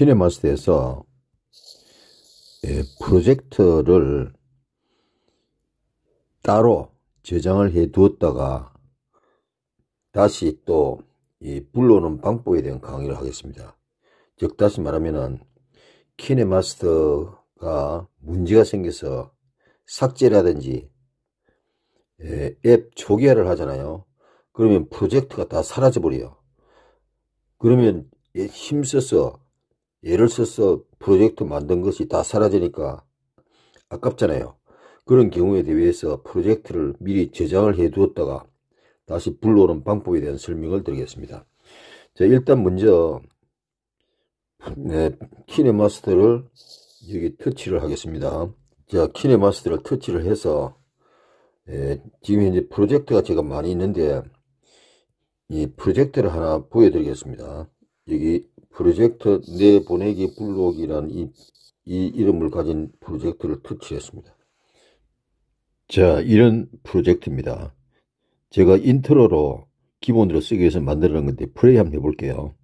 키네마스터에서 예, 프로젝터를 따로 저장을 해 두었다가 다시 또 이 불러오는 방법에 대한 강의를 하겠습니다. 즉 다시 말하면은 키네마스터가 문제가 생겨서 삭제라든지 예, 앱 초기화를 하잖아요. 그러면 프로젝트가 다 사라져버려요. 그러면 예, 힘써서 예를 써서 프로젝트 만든 것이 다 사라지니까 아깝잖아요. 그런 경우에 대비해서 프로젝트를 미리 저장을 해 두었다가 다시 불러오는 방법에 대한 설명을 드리겠습니다. 자, 일단 먼저 네, 키네마스터를 여기 터치를 하겠습니다. 자, 키네마스터를 터치를 해서 예, 지금 현재 프로젝트가 제가 많이 있는데 이 프로젝트를 하나 보여드리겠습니다. 여기 프로젝트 내보내기 블록이란 이, 이 이름을 가진 프로젝트를 터치했습니다. 자, 이런 프로젝트입니다. 제가 인트로로 기본으로 쓰기 위해서 만들어낸 건데 프레이한 해볼게요.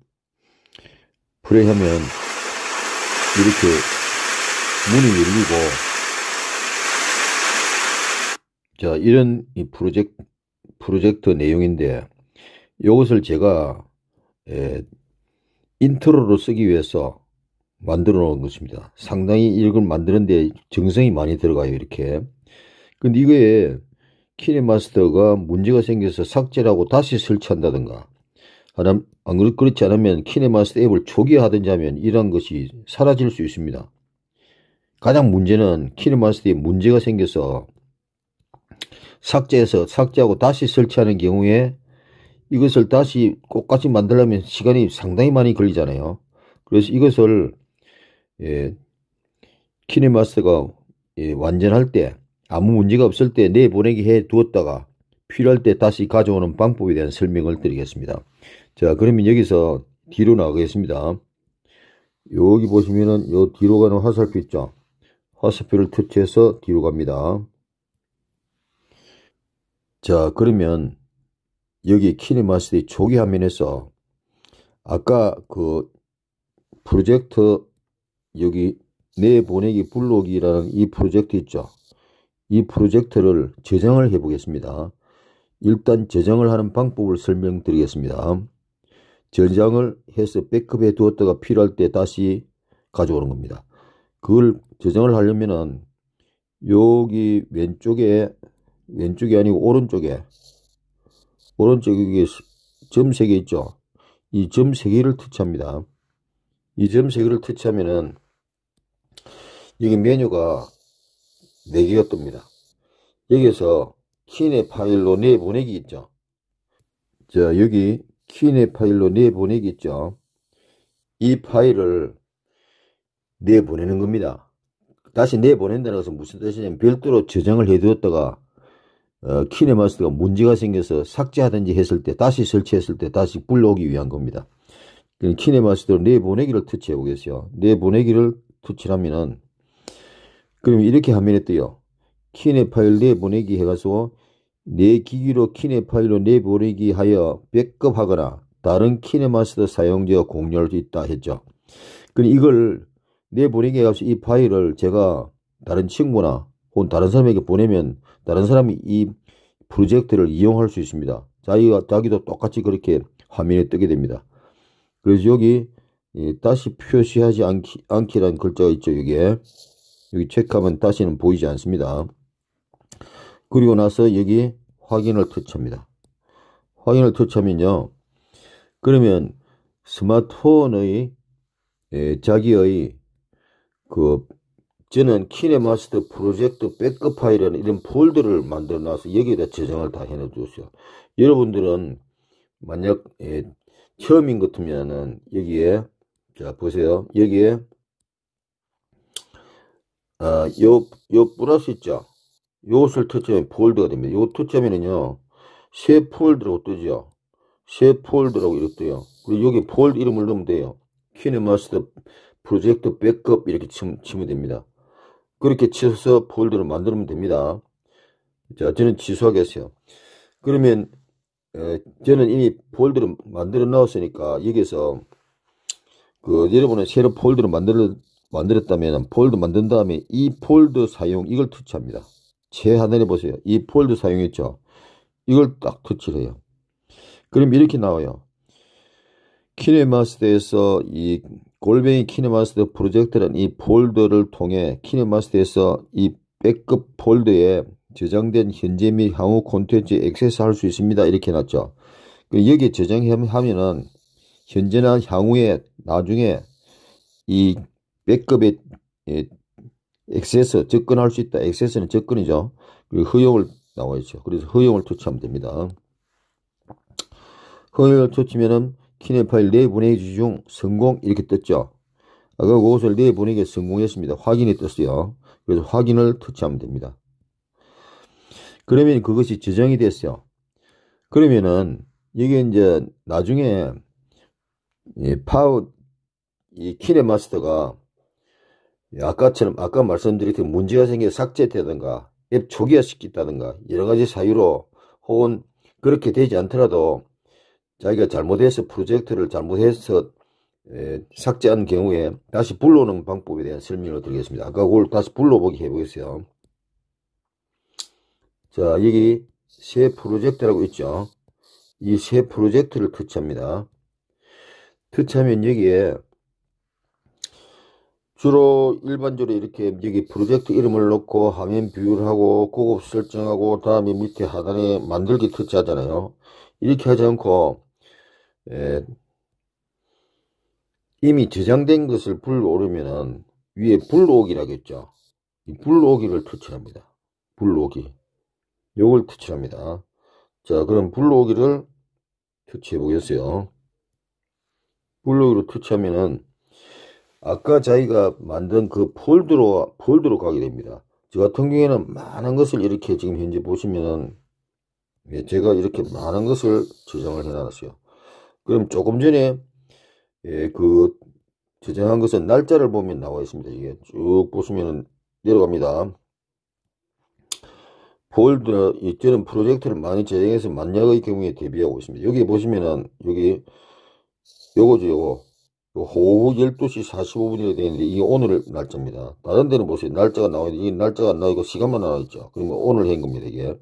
프레이 하면 이렇게 문이 열리고 자 이런 이 프로젝트 프로젝트 내용인데 이것을 제가 예, 인트로로 쓰기 위해서 만들어 놓은 것입니다. 상당히 이을 만드는데 정성이 많이 들어가요, 이렇게. 근데 이거에 키네마스터가 문제가 생겨서 삭제를 하고 다시 설치한다든가, 안 그렇지 않으면 키네마스터 앱을 초기화하든지 하면 이런 것이 사라질 수 있습니다. 가장 문제는 키네마스터에 문제가 생겨서 삭제해서 삭제하고 다시 설치하는 경우에 이것을 다시 꽃같이 만들려면 시간이 상당히 많이 걸리잖아요. 그래서 이것을 예, 키네마스터가 예, 완전할 때 아무 문제가 없을 때 내보내기 해 두었다가 필요할 때 다시 가져오는 방법에 대한 설명을 드리겠습니다. 자 그러면 여기서 뒤로 나가겠습니다. 여기 보시면은 요 뒤로 가는 화살표 있죠. 화살표를 터치해서 뒤로 갑니다. 자 그러면 여기 키니마스의 초기 화면에서 아까 그 프로젝트 여기 내보내기 블록이라는 이 프로젝트 있죠. 이 프로젝트를 저장을 해 보겠습니다. 일단 저장을 하는 방법을 설명드리겠습니다. 저장을 해서 백업에 두었다가 필요할 때 다시 가져오는 겁니다. 그걸 저장을 하려면은 여기 왼쪽에 왼쪽이 아니고 오른쪽에 오른쪽 여기 점세개 있죠. 이점세 개를 터치합니다. 이점세 개를 터치하면은 여기 메뉴가 네 개가 뜹니다. 여기서 에 키네 파일로 내보내기 네 있죠. 자, 여기 키네 파일로 내보내기 네 있죠. 이 파일을 내보내는 네 겁니다. 다시 내보낸다는 것은 무슨 뜻이냐면 별도로 저장을 해두었다가 어, 키네마스터가 문제가 생겨서 삭제하든지 했을 때 다시 설치했을 때 다시 불러오기 위한 겁니다. 키네마스터 내보내기를 터치해 보겠어요. 내보내기를 터치하면은 그럼 이렇게 화면에 떠요. 키네 파일 내보내기 해가지고 내 기기로 키네 파일로 내보내기 하여 백업하거나 다른 키네마스터 사용자와 공유할 수 있다 했죠. 그럼 이걸 내보내기 해가지고 이 파일을 제가 다른 친구나 혹은 다른 사람에게 보내면 다른 사람이 이 프로젝트를 이용할 수 있습니다. 자기가, 자기도 똑같이 그렇게 화면에 뜨게 됩니다. 그래서 여기 다시 표시하지 않기, 않기라는 글자가 있죠. 여기에. 여기 체크하면 다시는 보이지 않습니다. 그리고 나서 여기 확인을 터치합니다. 확인을 터치하면요. 그러면 스마트폰의 에, 예, 자기의 그 저는 키네마스터 프로젝트 백업 파일이라는 이런 폴더를 만들어 놔서 여기에다 저장을 다 해놓 주세요. 여러분들은 만약 예, 처음인 것 같으면은 여기에 자 보세요. 여기에 아요요 어, 플러스 있죠. 요것을 터치하면 폴더가 됩니다. 요거 터치하면은요 새 폴더라고 뜨죠. 새 폴더라고 이렇게 떠요. 그리고 여기 폴드 이름을 넣으면 돼요. 키네마스터 프로젝트 백업 이렇게 치면 됩니다. 그렇게 치워서폴더를 만들면 됩니다. 자, 저는 취소하겠어요. 그러면 에, 저는 이미 폴더를 만들어 넣었으니까 여기서 그여러분의 새로 폴더를 만들 만들었다면 폴더 만든 다음에 이 폴더 사용 이걸 터치합니다. 최하늘에 보세요. 이 폴더 사용했죠. 이걸 딱 터치를 해요. 그럼 이렇게 나와요. 키네마스터에서 이 골뱅이 키네마스터 프로젝트는 이 폴더를 통해 키네마스터에서 이백급 폴더에 저장된 현재 및 향후 콘텐츠에 액세스할 수 있습니다. 이렇게 해놨죠. 그 여기에 저장하면은 현재나 향후에 나중에 이백급에 예, 액세스 접근할 수 있다. 액세스는 접근이죠. 그리고 허용을 나와 있죠. 그래서 허용을 터치하면 됩니다. 허용을 터치면은 키네 파일 내보내기 네 중 성공 이렇게 떴죠. 아까 그 그것을 내보내기 네 성공했습니다. 확인이 떴어요. 그래서 확인을 터치하면 됩니다. 그러면 그것이 저장이 됐어요. 그러면은 이게 이제 나중에 이 파우 이 키네마스터가 아까처럼 아까 말씀드렸던 문제가 생겨 삭제되든가 앱 초기화시키다든가 여러 가지 사유로 혹은 그렇게 되지 않더라도 자기가 잘못해서 프로젝트를 잘못해서 에, 삭제한 경우에 다시 불러오는 방법에 대한 설명을 드리겠습니다. 아까 그걸 다시 불러보기 해보겠어요. 자 여기 새 프로젝트라고 있죠. 이 새 프로젝트를 터치합니다. 터치하면 여기에 주로 일반적으로 이렇게 여기 프로젝트 이름을 넣고 화면 비율 하고 고급 설정하고 다음에 밑에 하단에 만들기 터치하잖아요. 이렇게 하지 않고 예. 이미 저장된 것을 불오르면은 위에 불오기라겠죠이 불오기를 터치합니다. 불오기. 요걸 터치합니다. 자, 그럼 불오기를 터치해 보겠어요. 불오기로 터치하면은 아까 자기가 만든 그 폴드로, 폴드로 가게 됩니다. 저 같은 경우에는 많은 것을 이렇게 지금 현재 보시면은 예, 제가 이렇게 많은 것을 저장을 해놨어요. 그럼 조금 전에 예, 그 저장한 것은 날짜를 보면 나와 있습니다. 이게 쭉 보시면 내려갑니다. 폴더 이때는 프로젝트를 많이 저장해서 만약의 경우에 대비하고 있습니다. 여기 보시면은 여기 요거죠 요거 오후 12시 45분이라 되는데 이게 오늘 날짜입니다. 다른 데는 보세요. 날짜가 나와있는데 이 날짜가 안 나오고 시간만 나와있죠. 그러면 오늘 한 겁니다. 이게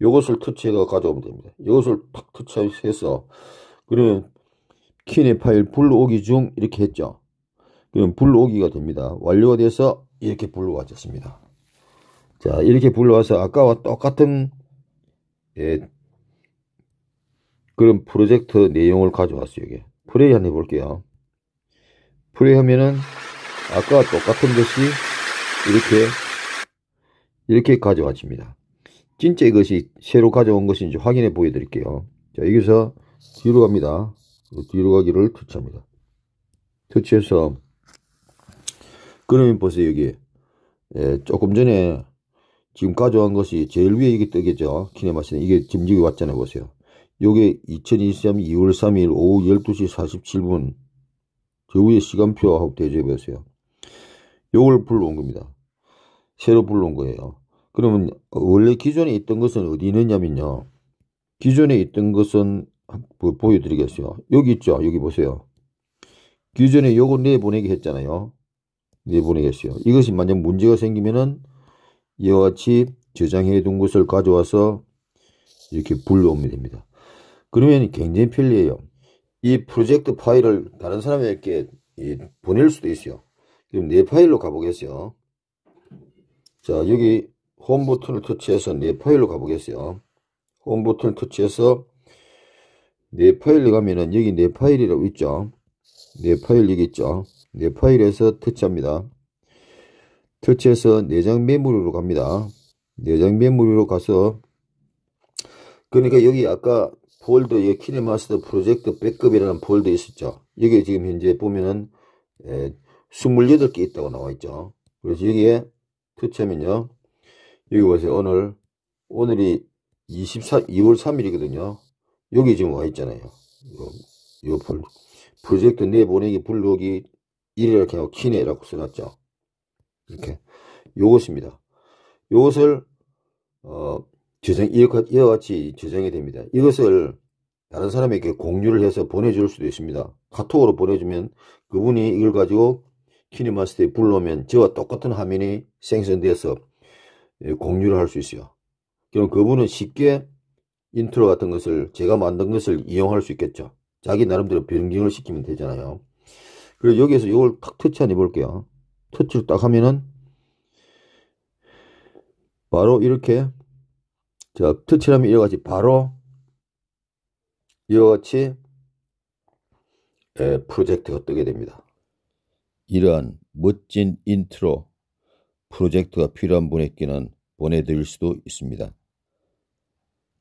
요것을 터치해서 가져오면 됩니다. 이것을 탁 터치해서 그러면 키네 파일 불러오기 중 이렇게 했죠. 그럼 불러오기가 됩니다. 완료가 돼서 이렇게 불러왔습니다. 자, 이렇게 불러와서 아까와 똑같은 예, 그런 프로젝트 내용을 가져왔어요. 이게. 플레이 한번 해볼게요. 플레이 하면은 아까와 똑같은 것이 이렇게 이렇게 가져왔습니다. 진짜 이것이 새로 가져온 것인지 확인해 보여드릴게요. 자, 여기서 뒤로 갑니다. 뒤로 가기를 터치합니다. 터치해서 그러면 보세요 여기 예, 조금 전에 지금 가져간 것이 제일 위에 이게 뜨겠죠. 키네마시는 이게 짐지기 왔잖아요. 보세요. 요게 2023 2월 3일 오후 12시 47분 저후에 시간표하고 대조해 보세요. 요걸 불러온 겁니다. 새로 불러온 거예요. 그러면 원래 기존에 있던 것은 어디 있느냐면요. 기존에 있던 것은 보여드리겠어요. 여기 있죠. 여기 보세요. 기존에 요거 내보내기 했잖아요. 내보내겠어요. 이것이 만약 문제가 생기면은 이와 같이 저장해 둔 것을 가져와서 이렇게 불러오면 됩니다. 그러면 굉장히 편리해요. 이 프로젝트 파일을 다른 사람에게 보낼 수도 있어요. 그럼 내 파일로 가보겠어요. 자, 여기 홈 버튼을 터치해서 내 파일로 가보겠어요. 홈 버튼을 터치해서 내 파일에 가면은 여기 내 파일이라고 있죠. 내 파일 여기 있죠. 내 파일에서 터치합니다. 터치해서 내장 메모리로 갑니다. 내장 메모리로 가서 그러니까 여기 아까 폴더 여 키네마스터 프로젝트 백업이라는 폴더 있었죠. 여기 지금 현재 보면은 에, 예, 28개 있다고 나와 있죠. 그래서 여기에 터치하면요. 여기 보세요. 오늘 오늘이 24 2월 3일이거든요. 여기 지금 와 있잖아요. 요, 요 폴, 프로젝트 내보내기 블록이 이렇게 하고 키네라고 써놨죠. 이렇게. 요것입니다. 요것을, 어, 저장, 이와 같이 저장이 됩니다. 이것을 다른 사람에게 공유를 해서 보내줄 수도 있습니다. 카톡으로 보내주면 그분이 이걸 가지고 키니마스터에 불러오면 저와 똑같은 화면이 생성돼서 예, 공유를 할 수 있어요. 그럼 그분은 쉽게 인트로 같은 것을 제가 만든 것을 이용할 수 있겠죠. 자기 나름대로 변경을 시키면 되잖아요. 그리고 여기에서 이걸 탁 터치한 해볼게요. 터치를 딱 하면은 바로 이렇게 자 터치하면 이와 같이 바로 이와 같이 예, 프로젝트가 뜨게 됩니다. 이러한 멋진 인트로 프로젝트가 필요한 분에게는 보내드릴 수도 있습니다.